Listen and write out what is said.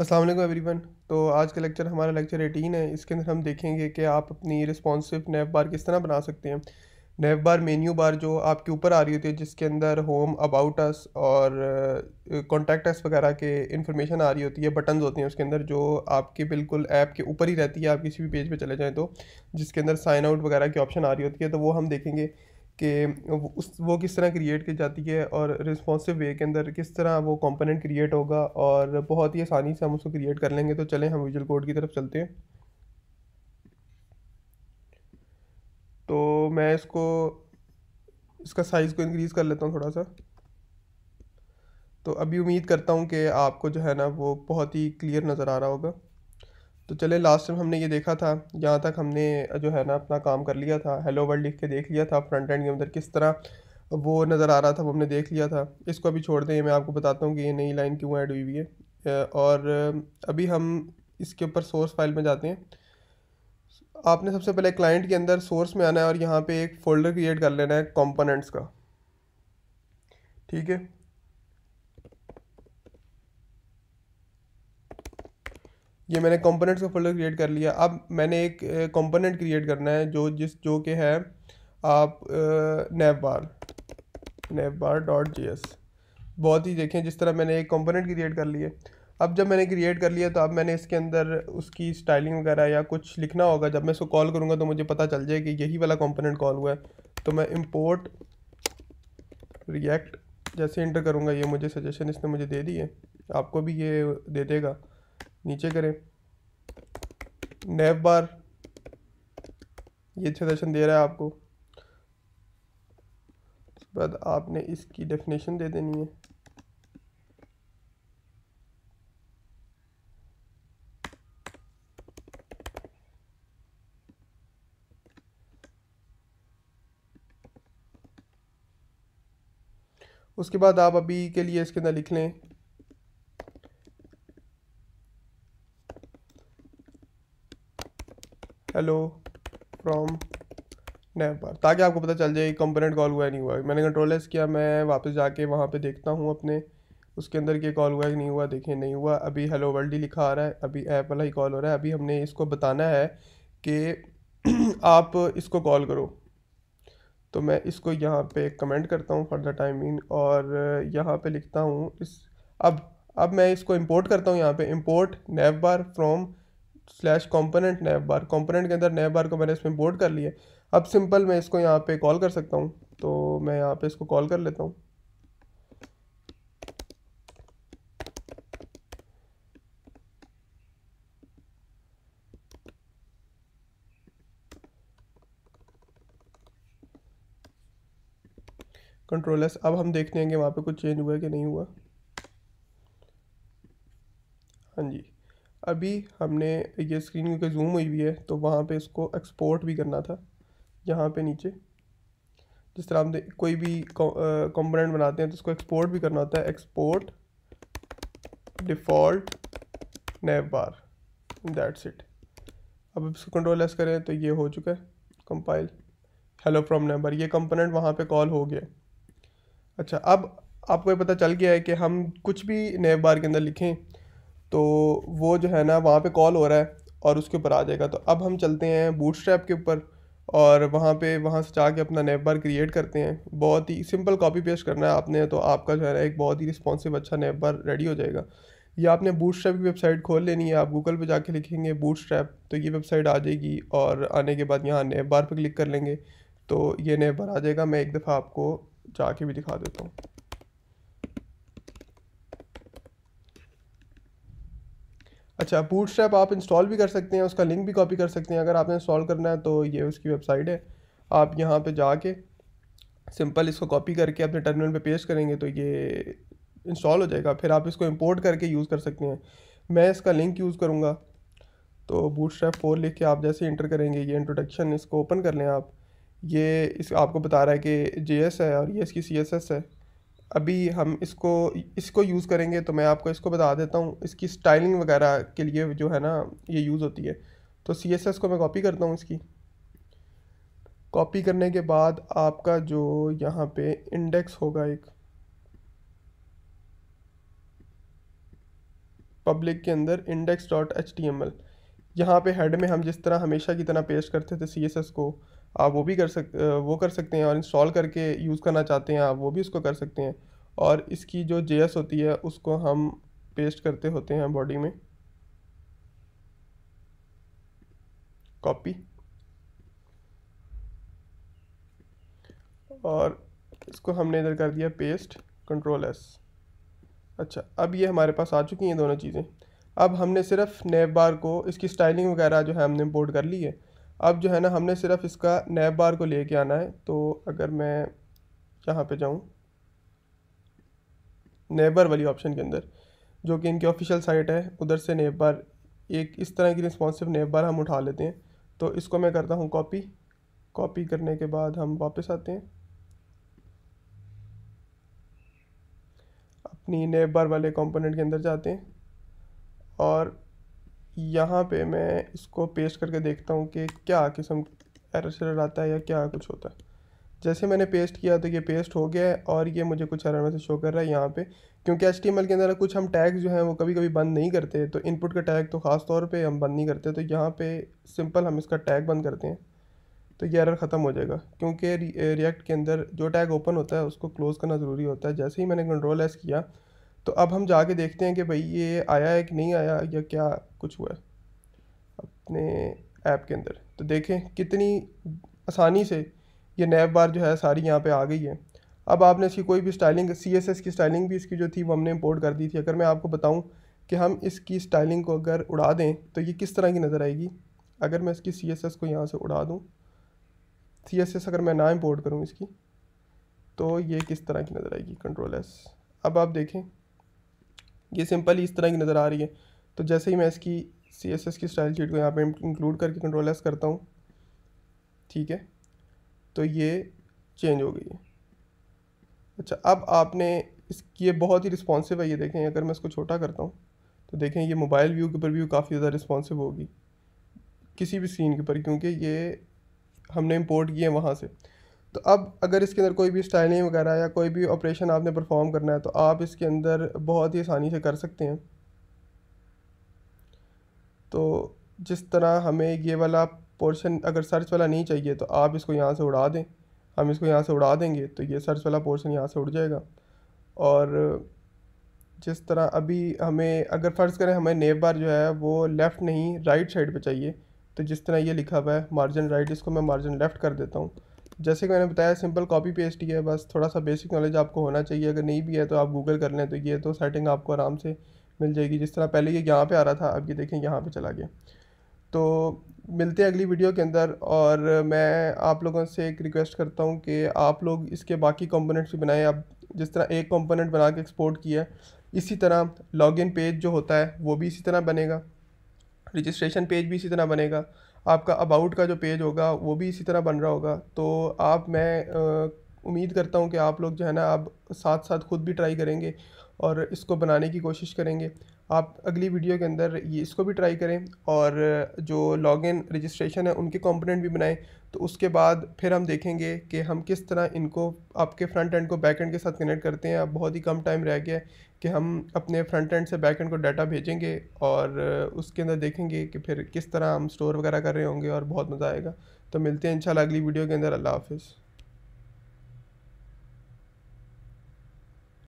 अस्सलाम every one तो आज का लेक्चर हमारा लेक्चर एटीन है इसके अंदर हम देखेंगे कि आप अपनी रिस्पॉन्सिव नेव बार किस तरह बना सकते हैं नेव बार मेन्यू बार जो आपके ऊपर आ रही होती है जिसके अंदर होम अबाउट अस और कॉन्टैक्ट अस वगैरह के इन्फॉर्मेशन आ रही होती है बटन्स होते हैं उसके अंदर जो आपके बिल्कुल ऐप के ऊपर ही रहती है आप किसी भी पेज पे चले जाएँ तो जिसके अंदर साइन आउट वगैरह की ऑप्शन आ रही होती है तो वो हम देखेंगे कि उस वो किस तरह क्रिएट की जाती है और रिस्पॉन्सिव वे के अंदर किस तरह वो कंपोनेंट क्रिएट होगा और बहुत ही आसानी से हम उसको क्रिएट कर लेंगे तो चलें हम विजुअल कोड की तरफ चलते हैं तो मैं इसको इसका साइज़ को इंक्रीज़ कर लेता हूँ थोड़ा सा तो अभी उम्मीद करता हूँ कि आपको जो है ना वो बहुत ही क्लियर नज़र आ रहा होगा तो चले लास्ट टाइम हमने ये देखा था यहाँ तक हमने जो है ना अपना काम कर लिया था हेलो वर्ल्ड लिख के देख लिया था फ्रंट एंड के अंदर किस तरह वो नज़र आ रहा था वो हमने देख लिया था इसको अभी छोड़ दें मैं आपको बताता हूँ कि ये नई लाइन क्यों ऐड हुई हुई है और अभी हम इसके ऊपर सोर्स फाइल में जाते हैं आपने सबसे पहले क्लाइंट के अंदर सोर्स में आना है और यहाँ पे एक फ़ोल्डर क्रिएट कर लेना है कंपोनेंट्स का ठीक है ये मैंने कंपोनेंट्स का फोल्डर क्रिएट कर लिया अब मैंने एक कंपोनेंट क्रिएट करना है जो जिस जो कि है आप नेव बार बार डॉट जी एस बहुत ही देखें जिस तरह मैंने एक कंपोनेंट क्रिएट कर लिए अब जब मैंने क्रिएट कर लिया तो अब मैंने इसके अंदर उसकी स्टाइलिंग वगैरह या कुछ लिखना होगा जब मैं इसको कॉल करूँगा तो मुझे पता चल जाए कि यही वाला कॉम्पोनेंट कॉल हुआ है तो मैं इम्पोर्ट रिएक्ट जैसे इंटर करूँगा ये मुझे सजेशन इसने मुझे दे दी है आपको भी ये दे देगा नीचे करें नेव बार ये सजेशन अच्छा दे रहा है आपको उसके बाद आपने इसकी डेफिनेशन दे देनी है उसके बाद आप अभी के लिए इसके अंदर लिख लें हेलो फ्रॉम नेवर ताकि आपको पता चल जाए कंपोनेंट कॉल हुआ है नहीं हुआ है मैंने कंट्रोल एस किया मैं वापस जाके वहाँ पे देखता हूँ अपने उसके अंदर कि कॉल हुआ है नहीं हुआ देखिए नहीं हुआ अभी हेलो वर्ल्ड ही लिखा आ रहा है अभी ऐप वाला ही कॉल हो रहा है अभी हमने इसको बताना है कि आप इसको कॉल करो तो मैं इसको यहाँ पे कमेंट करता हूँ फॉर द टाइमिंग और यहाँ पे लिखता हूँ इस अब अब मैं इसको इंपोर्ट करता हूँ यहाँ पे import nav bar from slash component nav bar component के अंदर नैब बार को मैंने इसमें बोर्ड कर लिया अब सिंपल मैं इसको यहाँ पे कॉल कर सकता हूँ तो मैं यहाँ पे इसको कॉल कर लेता हूँ कंट्रोल अब हम देख लेंगे वहाँ पे कुछ चेंज हुआ कि नहीं हुआ अभी हमने ये स्क्रीन क्योंकि जूम हुई हुई है तो वहाँ पे इसको एक्सपोर्ट भी करना था यहाँ पे नीचे जिस तरह हम कोई भी कंपोनेंट बनाते हैं तो उसको एक्सपोर्ट भी करना होता है export default nav bar that's it अब इसको कंट्रोल एस करें तो ये हो चुका है कंपाइल हेलो फ्रॉम नंबर ये कंपोनेंट वहाँ पे कॉल हो गया अच्छा अब आपको ये पता चल गया है कि हम कुछ भी नेव बार के अंदर लिखें तो वो जो है ना वहाँ पे कॉल हो रहा है और उसके ऊपर आ जाएगा तो अब हम चलते हैं बूट स्ट्रैप के ऊपर और वहाँ पे वहाँ से जाके अपना नेप बार क्रिएट करते हैं बहुत ही सिंपल कॉपी पेस्ट करना है आपने तो आपका जो है ना एक बहुत ही रिस्पॉन्सिव अच्छा नेप बार रेडी हो जाएगा या आपने बूट स्ट्रैप की वेबसाइट खोल लेनी है आप गूगल पे जाके लिखेंगे बूट स्ट्रैप तो ये वेबसाइट आ जाएगी और आने के बाद यहाँ नेप बार पर क्लिक कर लेंगे तो ये नेप बार आ जाएगा मैं एक दफ़ा आपको जाके भी दिखा देता हूँ अच्छा बूटस्ट्रैप आप इंस्टॉल भी कर सकते हैं उसका लिंक भी कॉपी कर सकते हैं अगर आपने इंस्टॉल करना है तो ये उसकी वेबसाइट है आप यहाँ पे जाके सिंपल इसको कॉपी करके अपने टर्मिनल पे पेस्ट करेंगे तो ये इंस्टॉल हो जाएगा फिर आप इसको इंपोर्ट करके यूज़ कर सकते हैं मैं इसका लिंक यूज़ करूँगा तो बूट स्ट्रैप फोर लिख के आप जैसे इंटर करेंगे ये इंट्रोडक्शन इसको ओपन कर लें आप ये इस आपको बता रहा है कि जे है और ये इसकी सी है अभी हम इसको इसको यूज़ करेंगे तो मैं आपको इसको बता देता हूँ इसकी स्टाइलिंग वगैरह के लिए जो है ना ये यूज़ होती है तो सी एस एस को मैं कॉपी करता हूँ इसकी कॉपी करने के बाद आपका जो यहाँ पे इंडेक्स होगा एक पब्लिक के अंदर index dot H T M L यहाँ पर हेड में हम जिस तरह हमेशा की तरह पेश करते थे सी एस एस को आप वो भी कर सक वो कर सकते हैं और इंस्टॉल करके यूज़ करना चाहते हैं आप वो भी उसको कर सकते हैं और इसकी जो जे होती है उसको हम पेस्ट करते होते हैं बॉडी में कॉपी और इसको हमने इधर कर दिया पेस्ट कंट्रोल एस अच्छा अब ये हमारे पास आ चुकी हैं दोनों चीज़ें अब हमने सिर्फ नेब बार को इसकी स्टाइलिंग वगैरह जो है हमने इम्पोर्ट कर ली है अब जो है ना हमने सिर्फ इसका नैब बार को लेके आना है तो अगर मैं यहाँ पे जाऊँ नेबर वाली ऑप्शन के अंदर जो कि इनकी ऑफिशियल साइट है उधर से नेब बार एक इस तरह की रिस्पॉन्सिव नेब बार हम उठा लेते हैं तो इसको मैं करता हूँ कॉपी कॉपी करने के बाद हम वापस आते हैं अपनी नेब बार वाले कंपोनेंट के अंदर जाते हैं और यहाँ पे मैं इसको पेस्ट करके देखता हूँ कि क्या किस्म एरर शरर आता है या क्या कुछ होता है जैसे मैंने पेस्ट किया तो ये पेस्ट हो गया है और ये मुझे कुछ एरर से शो कर रहा है यहाँ पे क्योंकि एच के अंदर कुछ हम टैग जो हैं वो कभी कभी बंद नहीं करते तो इनपुट का टैग तो ख़ास तौर पर हम बंद नहीं करते तो यहाँ पर सिंपल हम इसका टैग बंद करते हैं तो ये एरर ख़त्म हो जाएगा क्योंकि रिएक्ट के अंदर जो टैग ओपन होता है उसको क्लोज़ करना ज़रूरी होता है जैसे ही मैंने कंट्रोल एस किया तो अब हम जाके देखते हैं कि भाई ये आया है कि नहीं आया या क्या कुछ हुआ है अपने ऐप के अंदर तो देखें कितनी आसानी से ये नैब बार जो है सारी यहाँ पे आ गई है अब आपने इसकी कोई भी स्टाइलिंग सी एस एस की स्टाइलिंग भी इसकी जो थी वो हमने इंपोर्ट कर दी थी अगर मैं आपको बताऊँ कि हम इसकी स्टाइलिंग को अगर उड़ा दें तो ये किस तरह की नज़र आएगी अगर मैं इसकी सी एस एस को यहाँ से उड़ा दूँ सी एस एस अगर मैं ना इम्पोर्ट करूँ इसकी तो ये किस तरह की नज़र आएगी कंट्रोल एस अब आप देखें ये सिंपल इस तरह की नज़र आ रही है तो जैसे ही मैं इसकी सी एस एस की स्टाइल शीट को यहाँ पे इंक्लूड करके कंट्रोल एस करता हूँ ठीक है तो ये चेंज हो गई है अच्छा अब आपने इस ये बहुत ही रिस्पॉन्सिव है ये देखें अगर मैं इसको छोटा करता हूँ तो देखें ये मोबाइल व्यू के ऊपर व्यू काफ़ी ज़्यादा रिस्पॉन्सिव होगी किसी भी सीन के ऊपर क्योंकि ये हमने इम्पोर्ट किए हैं वहाँ से तो अब अगर इसके अंदर कोई भी स्टाइलिंग वगैरह या कोई भी ऑपरेशन आपने परफॉर्म करना है तो आप इसके अंदर बहुत ही आसानी से कर सकते हैं तो जिस तरह हमें ये वाला पोर्शन अगर सर्च वाला नहीं चाहिए तो आप इसको यहाँ से उड़ा दें हम इसको यहाँ से उड़ा देंगे तो ये सर्च वाला पोर्शन यहाँ से उड़ जाएगा और जिस तरह अभी हमें अगर फ़र्ज़ करें हमें नेव बार जो है वो लेफ़्ट नहीं राइट साइड पे चाहिए तो जिस तरह ये लिखा हुआ है मार्जिन राइट इसको मैं मार्जिन लेफ़्ट कर देता हूँ जैसे कि मैंने बताया सिंपल कॉपी पेस्ट ही है बस थोड़ा सा बेसिक नॉलेज आपको होना चाहिए अगर नहीं भी है तो आप गूगल कर लें तो ये तो सेटिंग आपको आराम से मिल जाएगी जिस तरह पहले ये यहाँ पर आ रहा था अब ये देखें यहाँ पर चला गया तो मिलते हैं अगली वीडियो के अंदर और मैं आप लोगों से एक रिक्वेस्ट करता हूँ कि आप लोग इसके बाकी कंपोनेंट्स भी बनाएं आप जिस तरह एक कंपोनेंट बना के एक्सपोर्ट किया इसी तरह लॉगिन पेज जो होता है वो भी इसी तरह बनेगा रजिस्ट्रेशन पेज भी इसी तरह बनेगा आपका अबाउट का जो पेज होगा वो भी इसी तरह बन रहा होगा तो आप मैं उम्मीद करता हूँ कि आप लोग जो है ना आप साथ साथ खुद भी ट्राई करेंगे और इसको बनाने की कोशिश करेंगे आप अगली वीडियो के अंदर ये इसको भी ट्राई करें और जो लॉगिन रजिस्ट्रेशन है उनके कंपोनेंट भी बनाएं तो उसके बाद फिर हम देखेंगे कि हम किस तरह इनको आपके फ्रंट एंड को बैक एंड के साथ कनेक्ट करते हैं अब बहुत ही कम टाइम रह गया है कि हम अपने फ्रंट एंड से बैक एंड को डाटा भेजेंगे और उसके अंदर देखेंगे कि फिर किस तरह हम स्टोर वगैरह कर रहे होंगे और बहुत मज़ा आएगा तो मिलते हैं इंशाल्लाह अगली वीडियो के अंदर अल्लाह हाफिज़